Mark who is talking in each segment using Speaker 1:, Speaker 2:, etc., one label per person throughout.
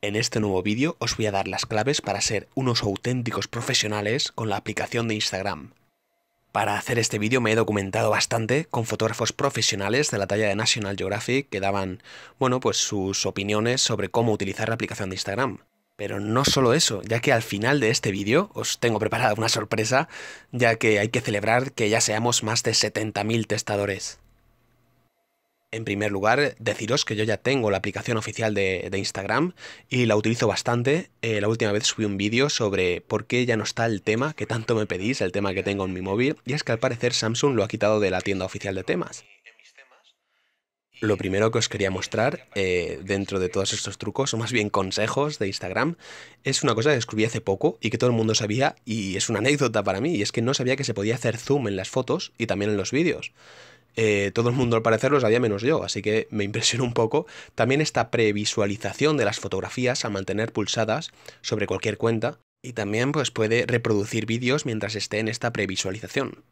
Speaker 1: En este nuevo vídeo os voy a dar las claves para ser unos auténticos profesionales con la aplicación de Instagram. Para hacer este vídeo me he documentado bastante con fotógrafos profesionales de la talla de National Geographic que daban, bueno, pues sus opiniones sobre cómo utilizar la aplicación de Instagram. Pero no solo eso, ya que al final de este vídeo os tengo preparada una sorpresa, ya que hay que celebrar que ya seamos más de 70.000 testadores. En primer lugar, deciros que yo ya tengo la aplicación oficial de, Instagram y la utilizo bastante. Eh, la última vez subí un vídeo sobre por qué ya no está el tema que tanto me pedís, el tema que tengo en mi móvil, y es que al parecer Samsung lo ha quitado de la tienda oficial de temas. Lo primero que os quería mostrar eh, dentro de todos estos trucos, o más bien consejos de Instagram, es una cosa que descubrí hace poco y que todo el mundo sabía y es una anécdota para mí, y es que no sabía que se podía hacer zoom en las fotos y también en los vídeos. Eh, todo el mundo al parecer lo sabía menos yo, así que me impresionó un poco. También esta previsualización de las fotografías a mantener pulsadas sobre cualquier cuenta y también pues, puede reproducir vídeos mientras esté en esta previsualización.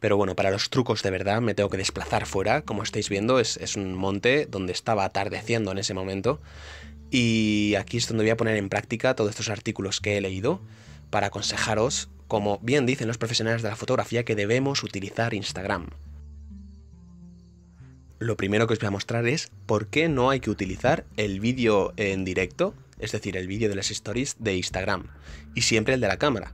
Speaker 1: Pero bueno, para los trucos de verdad me tengo que desplazar fuera, como estáis viendo es, es un monte donde estaba atardeciendo en ese momento y aquí es donde voy a poner en práctica todos estos artículos que he leído para aconsejaros como bien dicen los profesionales de la fotografía que debemos utilizar Instagram. Lo primero que os voy a mostrar es por qué no hay que utilizar el vídeo en directo, es decir, el vídeo de las stories de Instagram, y siempre el de la cámara.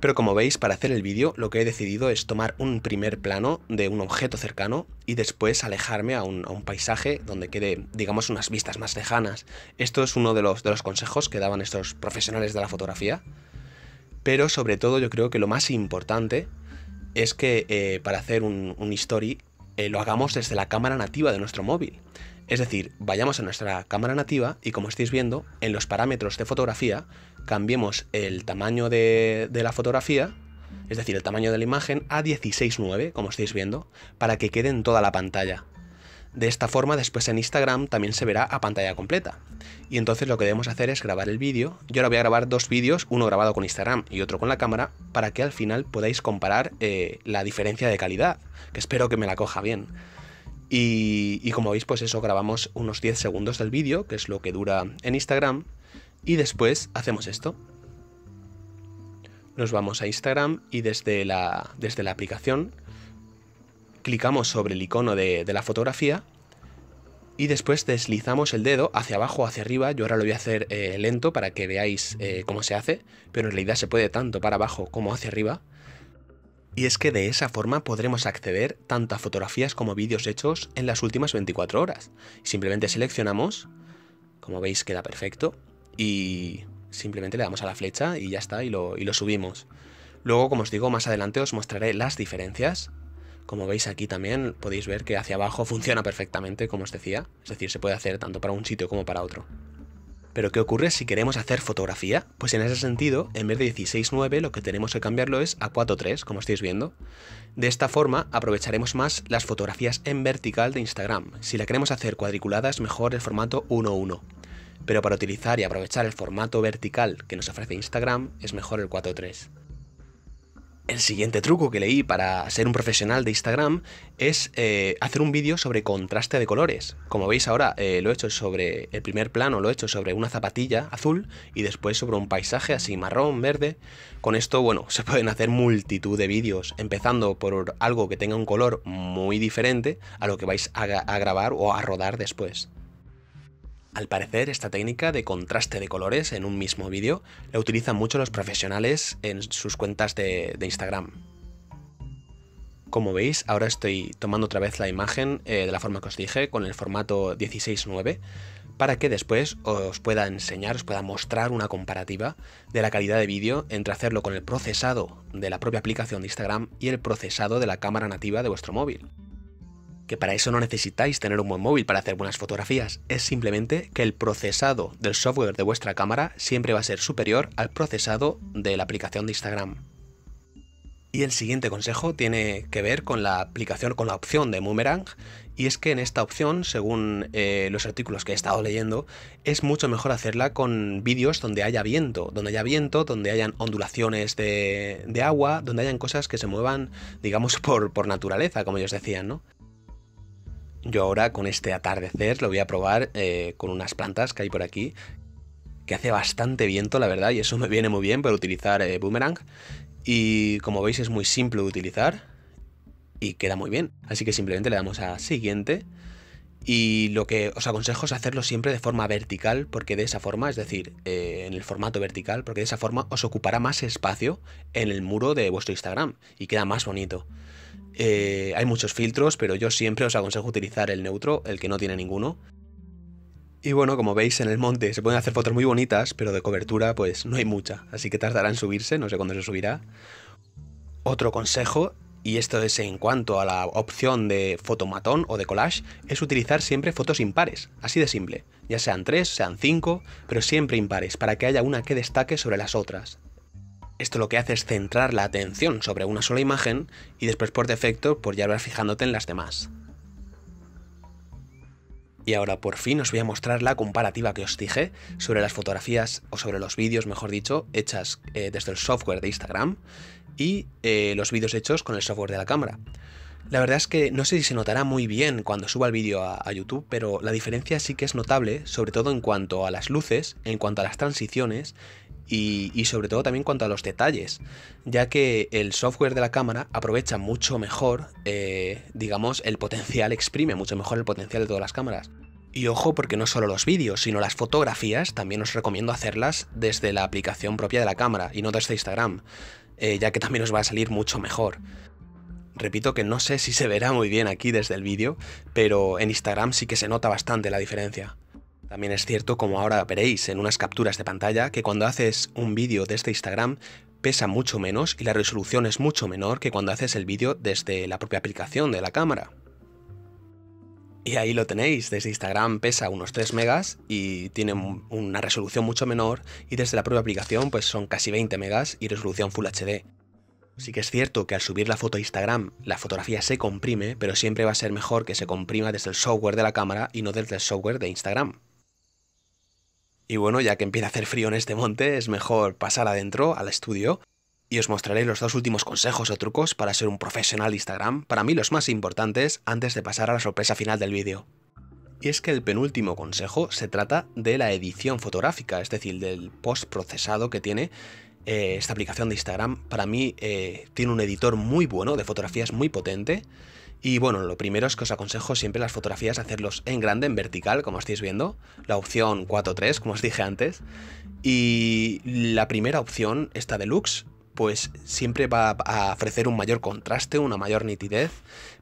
Speaker 1: Pero como veis, para hacer el vídeo lo que he decidido es tomar un primer plano de un objeto cercano y después alejarme a un, paisaje donde quede, digamos, unas vistas más lejanas. Esto es uno de los consejos que daban estos profesionales de la fotografía pero sobre todo yo creo que lo más importante es que eh, para hacer un, story eh, lo hagamos desde la cámara nativa de nuestro móvil. Es decir, vayamos a nuestra cámara nativa y como estáis viendo, en los parámetros de fotografía cambiemos el tamaño de, de la fotografía, es decir, el tamaño de la imagen a 16.9, como estáis viendo, para que quede en toda la pantalla. De esta forma después en Instagram también se verá a pantalla completa. Y entonces lo que debemos hacer es grabar el vídeo. Yo ahora voy a grabar dos vídeos, uno grabado con Instagram y otro con la cámara, para que al final podáis comparar eh, la diferencia de calidad, que espero que me la coja bien. Y, como veis, pues eso, grabamos unos 10 segundos del vídeo, que es lo que dura en Instagram, y después hacemos esto nos vamos a Instagram y desde la, desde la aplicación clicamos sobre el icono de, la fotografía y después deslizamos el dedo hacia abajo o hacia arriba. Yo ahora lo voy a hacer eh, lento para que veáis eh, cómo se hace, pero en realidad se puede tanto para abajo como hacia arriba. Y es que de esa forma podremos acceder tanto a fotografías como vídeos hechos en las últimas 24 horas. Simplemente seleccionamos, como veis queda perfecto, y simplemente le damos a la flecha y ya está, y lo, y lo subimos. Luego, como os digo, más adelante os mostraré las diferencias como veis aquí también podéis ver que hacia abajo funciona perfectamente, como os decía. Es decir, se puede hacer tanto para un sitio como para otro. Pero ¿qué ocurre si queremos hacer fotografía? Pues en ese sentido, en vez de 16.9 lo que tenemos que cambiarlo es a 4.3, como estáis viendo. De esta forma aprovecharemos más las fotografías en vertical de Instagram. Si la queremos hacer cuadriculada es mejor el formato 1.1. Pero para utilizar y aprovechar el formato vertical que nos ofrece Instagram es mejor el 4.3. El siguiente truco que leí para ser un profesional de Instagram es eh, hacer un vídeo sobre contraste de colores. Como veis ahora eh, lo he hecho sobre el primer plano, lo he hecho sobre una zapatilla azul y después sobre un paisaje así marrón, verde. Con esto, bueno, se pueden hacer multitud de vídeos, empezando por algo que tenga un color muy diferente a lo que vais a grabar o a rodar después. Al parecer, esta técnica de contraste de colores en un mismo vídeo la utilizan mucho los profesionales en sus cuentas de, Instagram. Como veis, ahora estoy tomando otra vez la imagen eh, de la forma que os dije, con el formato 16.9, para que después os pueda enseñar, os pueda mostrar una comparativa de la calidad de vídeo entre hacerlo con el procesado de la propia aplicación de Instagram y el procesado de la cámara nativa de vuestro móvil que para eso no necesitáis tener un buen móvil para hacer buenas fotografías, es simplemente que el procesado del software de vuestra cámara siempre va a ser superior al procesado de la aplicación de Instagram. Y el siguiente consejo tiene que ver con la aplicación, con la opción de Boomerang, y es que en esta opción, según eh, los artículos que he estado leyendo, es mucho mejor hacerla con vídeos donde haya viento, donde haya viento, donde hayan ondulaciones de, agua, donde hayan cosas que se muevan, digamos, por, por naturaleza, como ellos decían, ¿no? Yo ahora con este atardecer lo voy a probar eh, con unas plantas que hay por aquí, que hace bastante viento, la verdad, y eso me viene muy bien para utilizar eh, boomerang. Y como veis es muy simple de utilizar y queda muy bien. Así que simplemente le damos a siguiente. Y lo que os aconsejo es hacerlo siempre de forma vertical, porque de esa forma, es decir, eh, en el formato vertical, porque de esa forma os ocupará más espacio en el muro de vuestro Instagram y queda más bonito. Eh, hay muchos filtros, pero yo siempre os aconsejo utilizar el neutro, el que no tiene ninguno. Y bueno, como veis, en el monte se pueden hacer fotos muy bonitas, pero de cobertura pues no hay mucha, así que tardará en subirse, no sé cuándo se subirá. Otro consejo, y esto es en cuanto a la opción de fotomatón o de collage, es utilizar siempre fotos impares, así de simple, ya sean tres, sean cinco, pero siempre impares, para que haya una que destaque sobre las otras esto lo que hace es centrar la atención sobre una sola imagen y después por defecto por ya fijándote en las demás. Y ahora por fin os voy a mostrar la comparativa que os dije sobre las fotografías o sobre los vídeos, mejor dicho, hechas eh, desde el software de Instagram y eh, los vídeos hechos con el software de la cámara. La verdad es que no sé si se notará muy bien cuando suba el vídeo a, YouTube, pero la diferencia sí que es notable, sobre todo en cuanto a las luces, en cuanto a las transiciones y, sobre todo también cuanto a los detalles, ya que el software de la cámara aprovecha mucho mejor, eh, digamos, el potencial, exprime mucho mejor el potencial de todas las cámaras. Y ojo porque no solo los vídeos, sino las fotografías, también os recomiendo hacerlas desde la aplicación propia de la cámara y no desde Instagram, eh, ya que también os va a salir mucho mejor. Repito que no sé si se verá muy bien aquí desde el vídeo, pero en Instagram sí que se nota bastante la diferencia. También es cierto, como ahora veréis en unas capturas de pantalla, que cuando haces un vídeo desde Instagram pesa mucho menos y la resolución es mucho menor que cuando haces el vídeo desde la propia aplicación de la cámara. Y ahí lo tenéis, desde Instagram pesa unos 3 megas y tiene una resolución mucho menor y desde la propia aplicación pues son casi 20 megas y resolución Full HD. Sí que es cierto que al subir la foto a Instagram la fotografía se comprime, pero siempre va a ser mejor que se comprima desde el software de la cámara y no desde el software de Instagram. Y bueno, ya que empieza a hacer frío en este monte, es mejor pasar adentro al estudio y os mostraré los dos últimos consejos o trucos para ser un profesional de Instagram, para mí los más importantes, antes de pasar a la sorpresa final del vídeo. Y es que el penúltimo consejo se trata de la edición fotográfica, es decir, del post procesado que tiene eh, esta aplicación de Instagram. Para mí eh, tiene un editor muy bueno, de fotografías muy potente, y bueno, lo primero es que os aconsejo siempre las fotografías hacerlos en grande, en vertical, como estáis viendo, la opción 4.3, como os dije antes. Y la primera opción, esta deluxe, pues siempre va a ofrecer un mayor contraste, una mayor nitidez,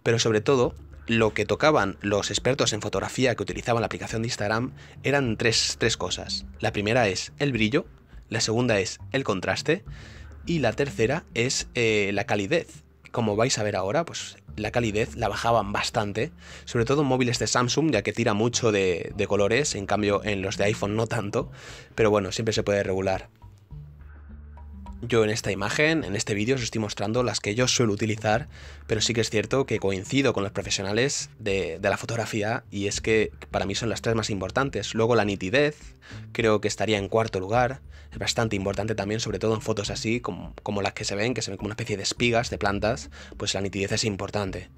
Speaker 1: pero sobre todo lo que tocaban los expertos en fotografía que utilizaban la aplicación de Instagram eran tres, tres cosas. La primera es el brillo, la segunda es el contraste y la tercera es eh, la calidez, como vais a ver ahora, pues la calidez la bajaban bastante, sobre todo en móviles de Samsung, ya que tira mucho de, colores, en cambio en los de iPhone no tanto, pero bueno, siempre se puede regular. Yo en esta imagen, en este vídeo, os estoy mostrando las que yo suelo utilizar, pero sí que es cierto que coincido con los profesionales de, la fotografía y es que para mí son las tres más importantes. Luego la nitidez, creo que estaría en cuarto lugar, es bastante importante también, sobre todo en fotos así como, como las que se ven, que se ven como una especie de espigas de plantas, pues la nitidez es importante.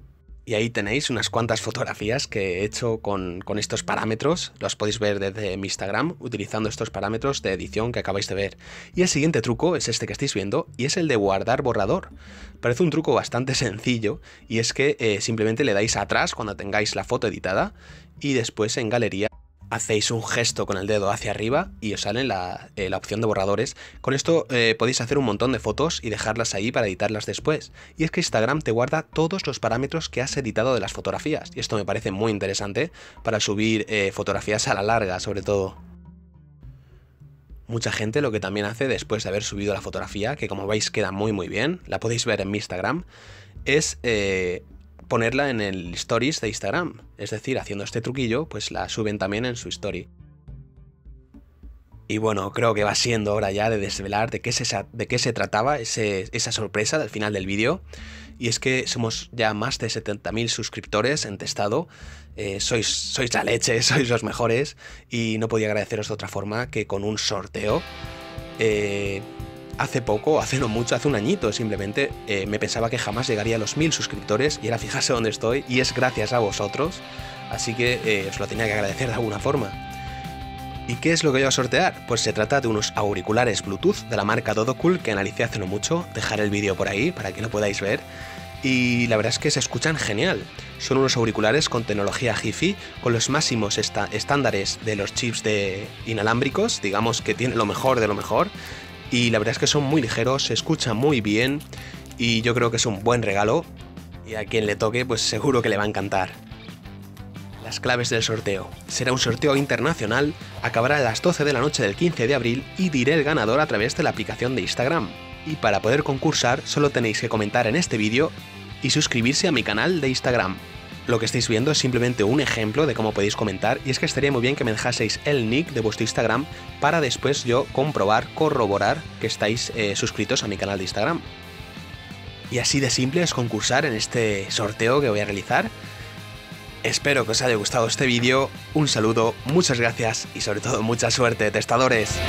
Speaker 1: Y ahí tenéis unas cuantas fotografías que he hecho con, estos parámetros. Los podéis ver desde mi Instagram utilizando estos parámetros de edición que acabáis de ver. Y el siguiente truco es este que estáis viendo y es el de guardar borrador. Parece un truco bastante sencillo y es que eh, simplemente le dais atrás cuando tengáis la foto editada y después en galería hacéis un gesto con el dedo hacia arriba y os sale la, eh, opción de borradores. Con esto eh, podéis hacer un montón de fotos y dejarlas ahí para editarlas después. Y es que Instagram te guarda todos los parámetros que has editado de las fotografías. Y esto me parece muy interesante para subir eh, fotografías a la larga, sobre todo. Mucha gente lo que también hace después de haber subido la fotografía, que como veis queda muy muy bien, la podéis ver en mi Instagram, es ponerla en el stories de Instagram. Es decir, haciendo este truquillo, pues la suben también en su story. Y bueno, creo que va siendo hora ya de desvelar de qué se, de qué se trataba esa sorpresa del final del vídeo. Y es que somos ya más de 70.000 suscriptores en testado. Eh, sois, sois la leche, sois los mejores. Y no podía agradeceros de otra forma que con un sorteo. Eh, hace poco, hace no mucho, hace un añito simplemente, eh, me pensaba que jamás llegaría a los mil suscriptores y era fijarse dónde estoy y es gracias a vosotros, así que eh, os lo tenía que agradecer de alguna forma. ¿Y qué es lo que voy a sortear? Pues se trata de unos auriculares Bluetooth de la marca Dodocool que analicé hace no mucho, dejar el vídeo por ahí para que lo podáis ver y la verdad es que se escuchan genial. Son unos auriculares con tecnología hi-fi, con los máximos estándares de los chips de inalámbricos, digamos que tiene lo mejor de lo mejor, y la verdad es que son muy ligeros, se escucha muy bien y yo creo que es un buen regalo y a quien le toque pues seguro que le va a encantar. Las claves del sorteo. Será un sorteo internacional, acabará a las 12 de la noche del 15 de abril y diré el ganador a través de la aplicación de Instagram. Y para poder concursar solo tenéis que comentar en este vídeo y suscribirse a mi canal de Instagram. Lo que estáis viendo es simplemente un ejemplo de cómo podéis comentar y es que estaría muy bien que me dejaseis el nick de vuestro Instagram para después yo comprobar, corroborar que estáis eh, suscritos a mi canal de Instagram. Y así de simple es concursar en este sorteo que voy a realizar. Espero que os haya gustado este vídeo, un saludo, muchas gracias y sobre todo mucha suerte, testadores.